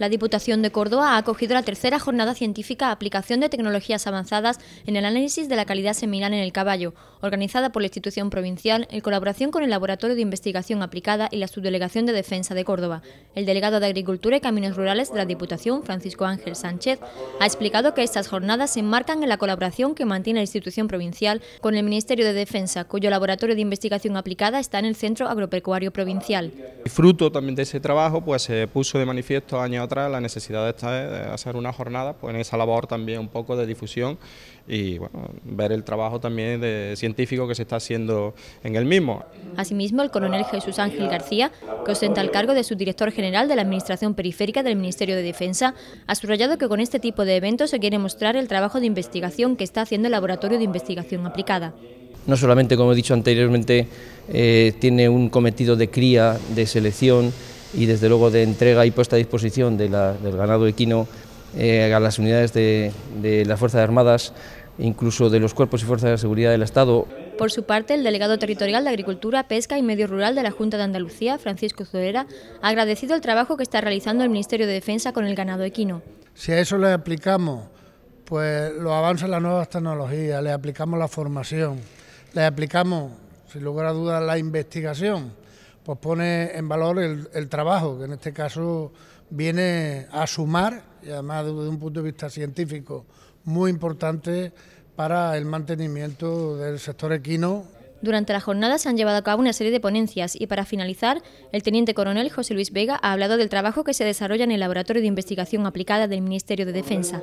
La Diputación de Córdoba ha acogido la tercera jornada científica Aplicación de Tecnologías Avanzadas en el Análisis de la Calidad Seminal en el Caballo, organizada por la institución provincial en colaboración con el Laboratorio de Investigación Aplicada y la Subdelegación de Defensa de Córdoba. El delegado de Agricultura y Caminos Rurales de la Diputación, Francisco Ángel Sánchez, ha explicado que estas jornadas se enmarcan en la colaboración que mantiene la institución provincial con el Ministerio de Defensa, cuyo Laboratorio de Investigación Aplicada está en el Centro Agropecuario Provincial. Y fruto también de ese trabajo, pues se puso de manifiesto año la necesidad de, hacer una jornada, pues en esa labor también un poco de difusión y bueno, ver el trabajo también de científico que se está haciendo en el mismo. Asimismo, el coronel Jesús Ángel García, que ostenta el cargo de subdirector general de la Administración Periférica del Ministerio de Defensa, ha subrayado que con este tipo de eventos se quiere mostrar el trabajo de investigación que está haciendo el Laboratorio de Investigación Aplicada no solamente, como he dicho anteriormente, eh, tiene un cometido de cría, de selección, y desde luego de entrega y puesta a disposición del ganado equino eh, a las unidades de, las Fuerzas Armadas, incluso de los cuerpos y fuerzas de seguridad del Estado. Por su parte, el delegado territorial de Agricultura, Pesca y Medio Rural de la Junta de Andalucía, Francisco Zorera, ha agradecido el trabajo que está realizando el Ministerio de Defensa con el ganado equino. Si a eso le aplicamos pues, lo avances las nuevas tecnologías, le aplicamos la formación, le aplicamos, sin lugar a dudas, la investigación, pues pone en valor el, el, trabajo, que en este caso viene a sumar, y además desde un punto de vista científico muy importante para el mantenimiento del sector equino. Durante la jornada se han llevado a cabo una serie de ponencias y para finalizar, el teniente coronel José Luis Vega ha hablado del trabajo que se desarrolla en el Laboratorio de Investigación Aplicada del Ministerio de Defensa.